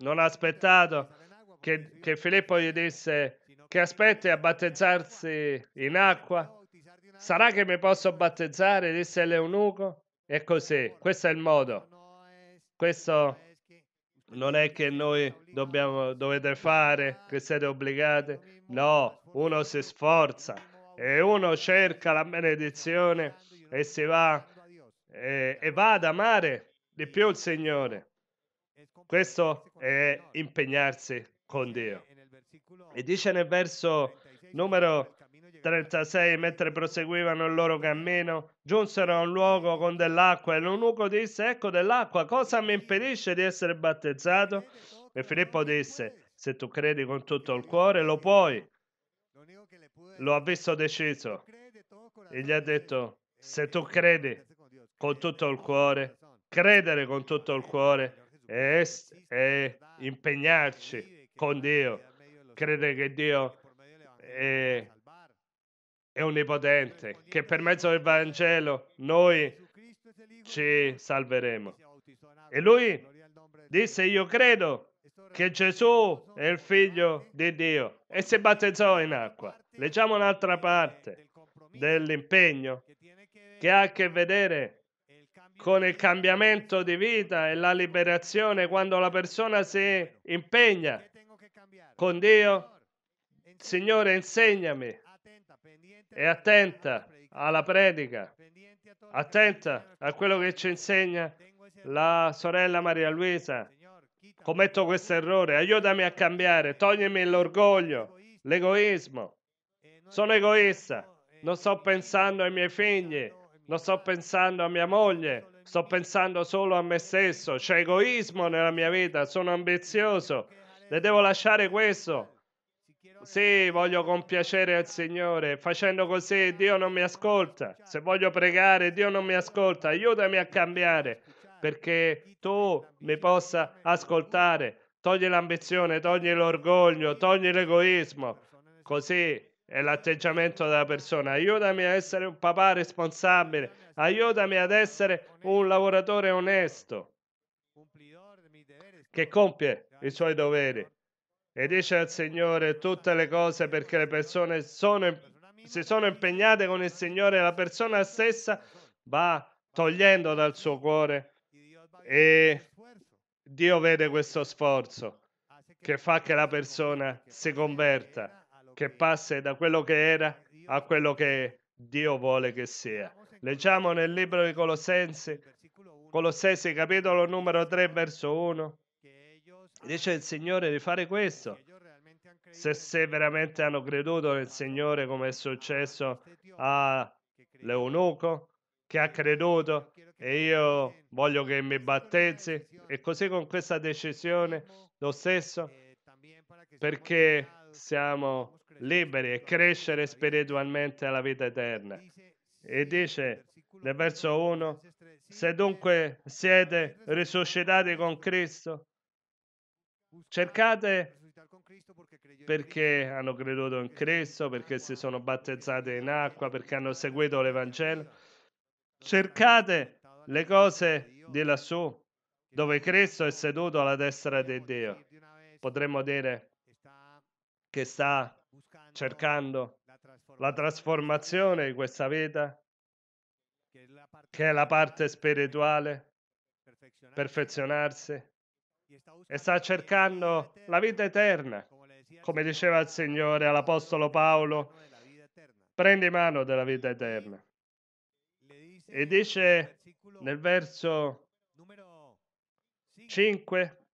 non ha aspettato che, che Filippo gli disse che aspetti a battezzarsi in acqua. Sarà che mi posso battezzare? disse l'eunuco. E così, questo è il modo. Questo non è che noi dobbiamo, dovete fare, che siete obbligati. No, uno si sforza e uno cerca la benedizione e si va e, e va ad amare di più il Signore. Questo è impegnarsi con Dio. E dice nel verso numero 36, mentre proseguivano il loro cammino, giunsero a un luogo con dell'acqua e l'eunuco disse, ecco dell'acqua, cosa mi impedisce di essere battezzato? E Filippo disse, se tu credi con tutto il cuore, lo puoi lo ha visto deciso e gli ha detto, se tu credi con tutto il cuore, credere con tutto il cuore e, e impegnarci con Dio, credere che Dio è, è onnipotente, che per mezzo del Vangelo noi ci salveremo. E lui disse, io credo che Gesù è il figlio di Dio e si battezzò in acqua. Leggiamo un'altra parte dell'impegno che ha a che vedere con il cambiamento di vita e la liberazione quando la persona si impegna con Dio. Signore, insegnami. E attenta alla predica, attenta a quello che ci insegna la sorella Maria Luisa. Commetto questo errore, aiutami a cambiare, toglimi l'orgoglio, l'egoismo. Sono egoista, non sto pensando ai miei figli, non sto pensando a mia moglie, sto pensando solo a me stesso. C'è egoismo nella mia vita, sono ambizioso, le devo lasciare questo. Sì, voglio compiacere al Signore, facendo così Dio non mi ascolta. Se voglio pregare, Dio non mi ascolta. Aiutami a cambiare perché tu mi possa ascoltare. Togli l'ambizione, togli l'orgoglio, togli l'egoismo. Così è l'atteggiamento della persona. Aiutami a essere un papà responsabile, aiutami ad essere un lavoratore onesto che compie i suoi doveri e dice al Signore tutte le cose perché le persone sono, si sono impegnate con il Signore e la persona stessa va togliendo dal suo cuore e Dio vede questo sforzo che fa che la persona si converta che passa da quello che era a quello che Dio vuole che sia. Leggiamo nel libro di Colossensi, Colossesi capitolo numero 3 verso 1. Dice il Signore di fare questo. Se, se veramente hanno creduto nel Signore come è successo a Leunuco, che ha creduto e io voglio che mi battezzi e così con questa decisione lo stesso perché siamo liberi e crescere spiritualmente alla vita eterna. E dice nel verso 1, se dunque siete risuscitati con Cristo, cercate perché hanno creduto in Cristo, perché si sono battezzati in acqua, perché hanno seguito l'Evangelo. Cercate le cose di lassù, dove Cristo è seduto alla destra di Dio. Potremmo dire che sta cercando la trasformazione di questa vita, che è la parte spirituale, perfezionarsi, e sta cercando la vita eterna, come diceva il Signore all'Apostolo Paolo, prendi mano della vita eterna. E dice nel verso 5,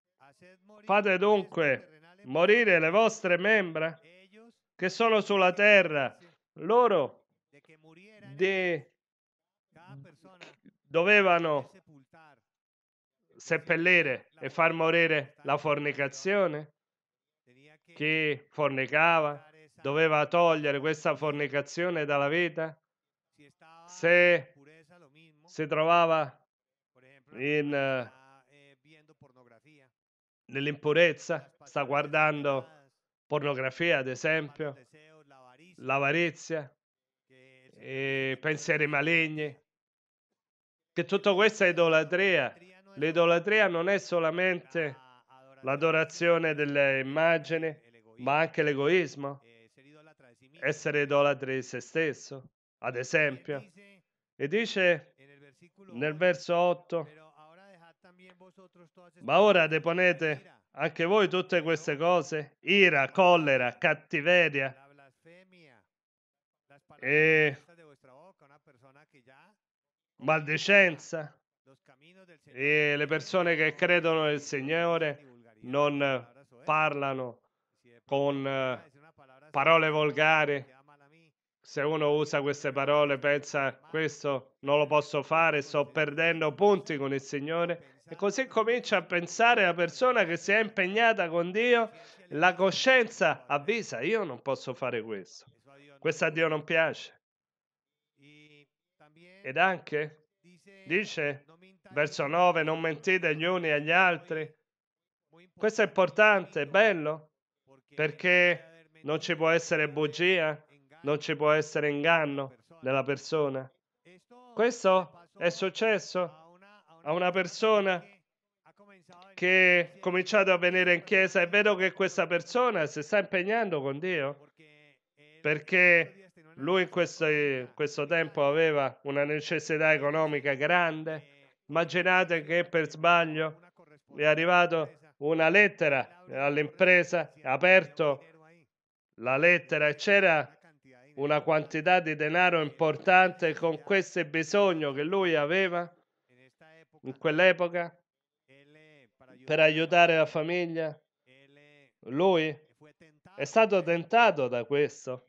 fate dunque morire le vostre membra che solo sulla terra loro de... dovevano seppellire e far morire la fornicazione, chi fornicava doveva togliere questa fornicazione dalla vita, se si trovava in, uh, eh, nell'impurezza, sta guardando pornografia, ad esempio, l'avarizia, pensieri maligni, che tutto questo è idolatria. L'idolatria non è solamente l'adorazione delle immagini, ma anche l'egoismo, essere idolatri di se stesso, ad esempio. E dice nel verso 8, ma ora deponete anche voi tutte queste cose? Ira, collera, cattiveria. E maldicenza. E le persone che credono nel Signore non parlano con eh, eh, parole volgari. Se uno usa queste parole pensa questo non lo posso fare, sto perdendo punti con il Signore e così comincia a pensare la persona che si è impegnata con Dio, la coscienza avvisa, io non posso fare questo. Questo a Dio non piace. Ed anche, dice, verso 9, non mentite gli uni agli altri. Questo è importante, è bello, perché non ci può essere bugia, non ci può essere inganno nella persona. Questo è successo a una persona che è cominciato a venire in chiesa, e vedo che questa persona si sta impegnando con Dio perché lui in questo, in questo tempo aveva una necessità economica grande. Immaginate che per sbaglio è arrivata una lettera all'impresa, ha aperto la lettera e c'era una quantità di denaro importante con questo bisogno che lui aveva in quell'epoca per aiutare la famiglia. Lui è stato tentato da questo,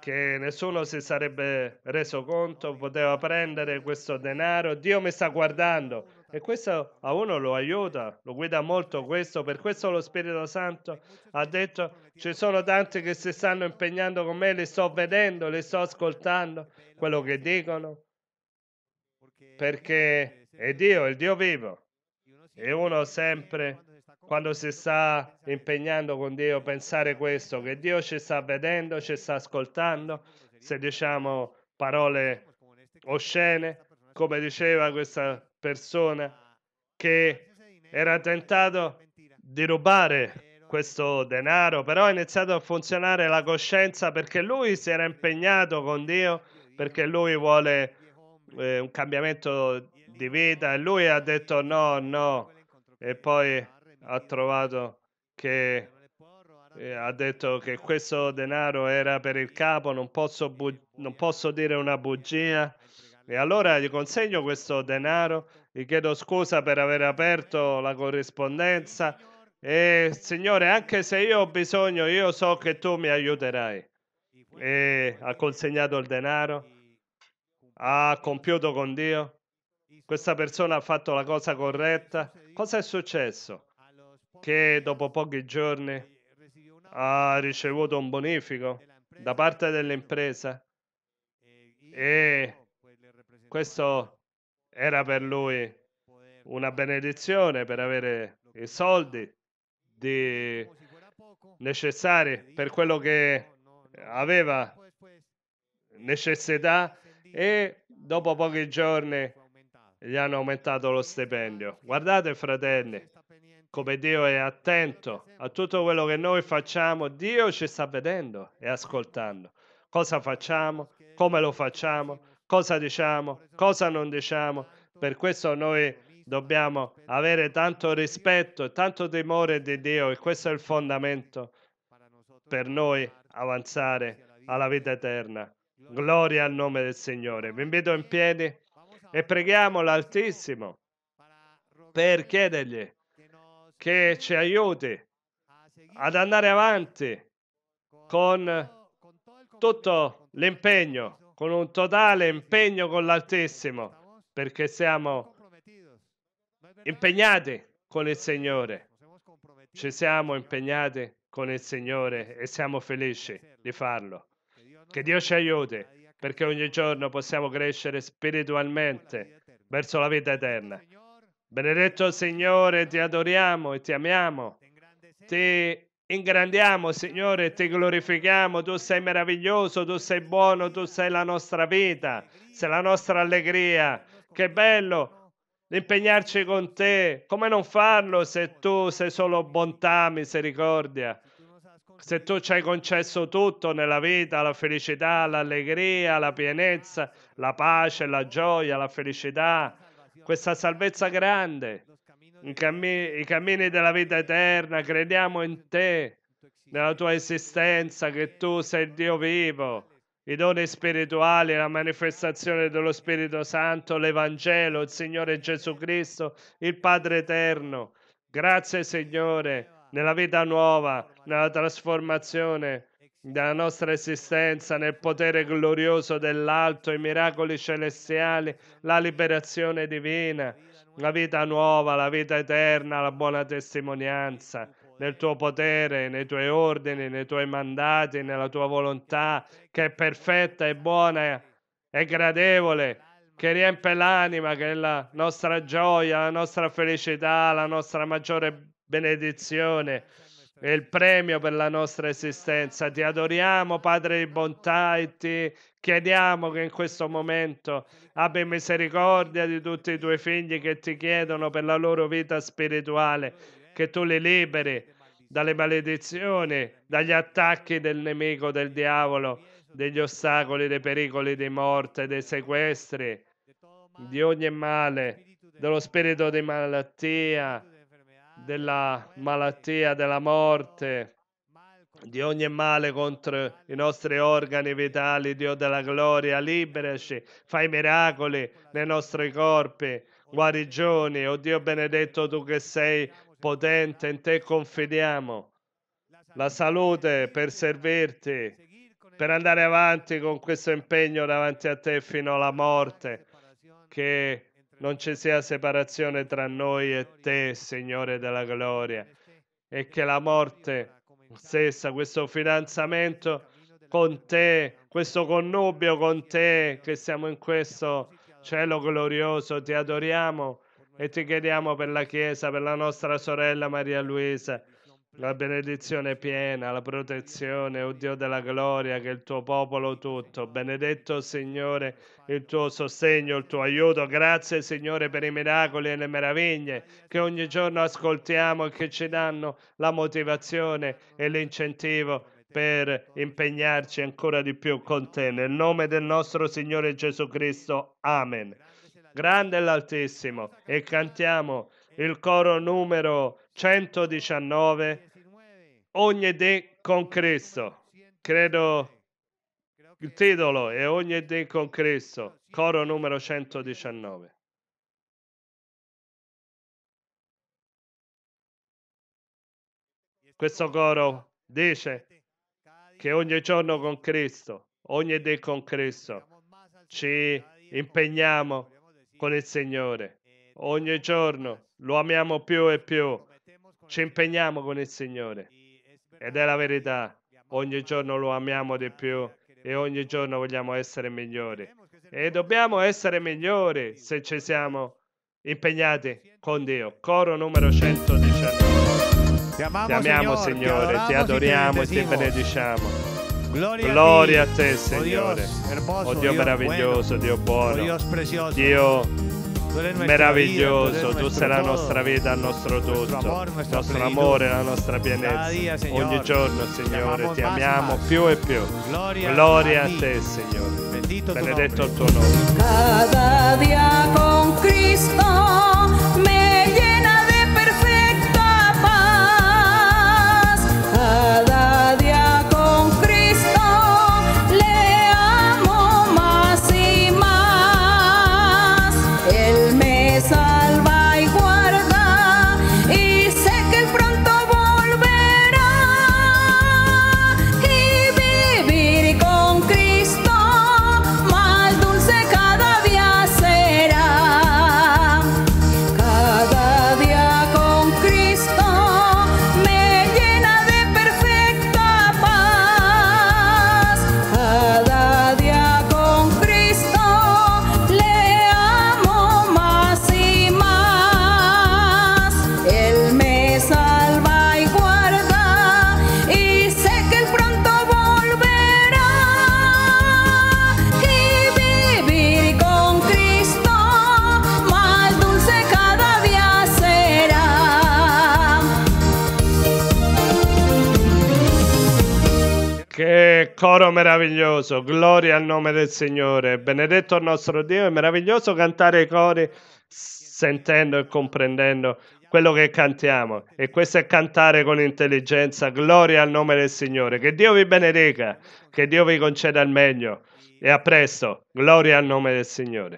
che nessuno si sarebbe reso conto, poteva prendere questo denaro. Dio mi sta guardando e questo a uno lo aiuta, lo guida molto questo. Per questo lo Spirito Santo ha detto ci sono tanti che si stanno impegnando con me, li sto vedendo, li sto ascoltando, quello che dicono. Perché è Dio, il Dio vivo. E uno sempre, quando si sta impegnando con Dio, pensare questo, che Dio ci sta vedendo, ci sta ascoltando, se diciamo parole oscene, come diceva questa persona, che era tentato di rubare questo denaro, però ha iniziato a funzionare la coscienza perché lui si era impegnato con Dio, perché lui vuole eh, un cambiamento di vita e lui ha detto no, no. E poi ha trovato che eh, ha detto che questo denaro era per il capo, non posso, bu- non posso dire una bugia. E allora gli consegno questo denaro, gli chiedo scusa per aver aperto la corrispondenza. E Signore, anche se io ho bisogno, io so che tu mi aiuterai. E ha consegnato il denaro, ha compiuto con Dio questa persona ha fatto la cosa corretta. Cosa è successo? Che dopo pochi giorni ha ricevuto un bonifico da parte dell'impresa e questo era per lui una benedizione per avere i soldi di... necessari per quello che aveva necessità e dopo pochi giorni gli hanno aumentato lo stipendio. Guardate, fratelli, come Dio è attento a tutto quello che noi facciamo. Dio ci sta vedendo e ascoltando. Cosa facciamo, come lo facciamo, cosa diciamo, cosa non diciamo. Per questo noi dobbiamo avere tanto rispetto e tanto timore di Dio e questo è il fondamento per noi avanzare alla vita eterna. Gloria al nome del Signore. Vi invito in piedi e preghiamo l'Altissimo per chiedergli che ci aiuti ad andare avanti con tutto l'impegno, con un totale impegno con l'Altissimo, perché siamo impegnati con il Signore. Ci siamo impegnati con il Signore e siamo felici di farlo. Che Dio ci aiuti perché ogni giorno possiamo crescere spiritualmente verso la vita eterna. Benedetto Signore, ti adoriamo e ti amiamo. Ti ingrandiamo, Signore, ti glorifichiamo. Tu sei meraviglioso, tu sei buono, tu sei la nostra vita, sei la nostra allegria. Che bello impegnarci con te. Come non farlo se tu sei solo bontà, misericordia? se tu ci hai concesso tutto nella vita, la felicità, l'allegria, la pienezza, la pace, la gioia, la felicità, questa salvezza grande, i, cammi- i cammini della vita eterna, crediamo in te, nella tua esistenza, che tu sei il Dio vivo, i doni spirituali, la manifestazione dello Spirito Santo, l'Evangelo, il Signore Gesù Cristo, il Padre Eterno. Grazie Signore nella vita nuova, nella trasformazione della nostra esistenza, nel potere glorioso dell'alto, i miracoli celestiali, la liberazione divina, la vita nuova, la vita eterna, la buona testimonianza nel tuo potere, nei tuoi ordini, nei tuoi mandati, nella tua volontà, che è perfetta e buona e gradevole, che riempie l'anima, che è la nostra gioia, la nostra felicità, la nostra maggiore benedizione e il premio per la nostra esistenza. Ti adoriamo, Padre di bontà, e ti chiediamo che in questo momento abbia misericordia di tutti i tuoi figli che ti chiedono per la loro vita spirituale, che tu li liberi dalle maledizioni, dagli attacchi del nemico, del diavolo, degli ostacoli, dei pericoli di morte, dei sequestri, di ogni male, dello spirito di malattia della malattia, della morte, di ogni male contro i nostri organi vitali, Dio della gloria, liberaci, fai miracoli nei nostri corpi, guarigioni, oh Dio benedetto tu che sei potente, in te confidiamo. La salute per servirti, per andare avanti con questo impegno davanti a te fino alla morte, che non ci sia separazione tra noi e te, Signore della gloria, e che la morte stessa, questo fidanzamento con te, questo connubio con te, che siamo in questo cielo glorioso, ti adoriamo e ti chiediamo per la Chiesa, per la nostra sorella Maria Luisa la benedizione piena, la protezione, o oh Dio della gloria, che il tuo popolo tutto. Benedetto Signore, il tuo sostegno, il tuo aiuto. Grazie Signore per i miracoli e le meraviglie che ogni giorno ascoltiamo e che ci danno la motivazione e l'incentivo per impegnarci ancora di più con te. Nel nome del nostro Signore Gesù Cristo. Amen. Grande l'Altissimo e cantiamo il coro numero 119 ogni dè con Cristo. Credo il titolo è ogni dè con Cristo, coro numero 119. Questo coro dice che ogni giorno con Cristo, ogni dè con Cristo, ci impegniamo con il Signore. Ogni giorno lo amiamo più e più ci impegniamo con il Signore ed è la verità. Ogni giorno lo amiamo di più e ogni giorno vogliamo essere migliori. E dobbiamo essere migliori se ci siamo impegnati con Dio. Coro numero 119. Ti amamo, ti amiamo, Signore, Signore, ti, adoriamo e ti benediciamo. Gloria, Gloria a te, Signore. Oh, Dio, oh Dio, Dio meraviglioso, bueno. Dio buono. Oh Dio meraviglioso. Tu sei la nostra vita, il nostro tutto, il nostro amore, la nostra pienezza. Ogni giorno, Signore, ti amiamo più e più. Gloria a te, Signore. Benedetto il tuo nome. Cada día con Cristo. Coro meraviglioso, gloria al nome del Signore, benedetto il nostro Dio, è meraviglioso cantare i cori sentendo e comprendendo quello che cantiamo e questo è cantare con intelligenza, gloria al nome del Signore, che Dio vi benedica, che Dio vi conceda il meglio e a presto, gloria al nome del Signore.